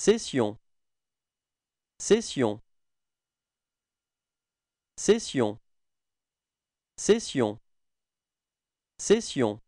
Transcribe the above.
Session. Session. Session. Session. Session.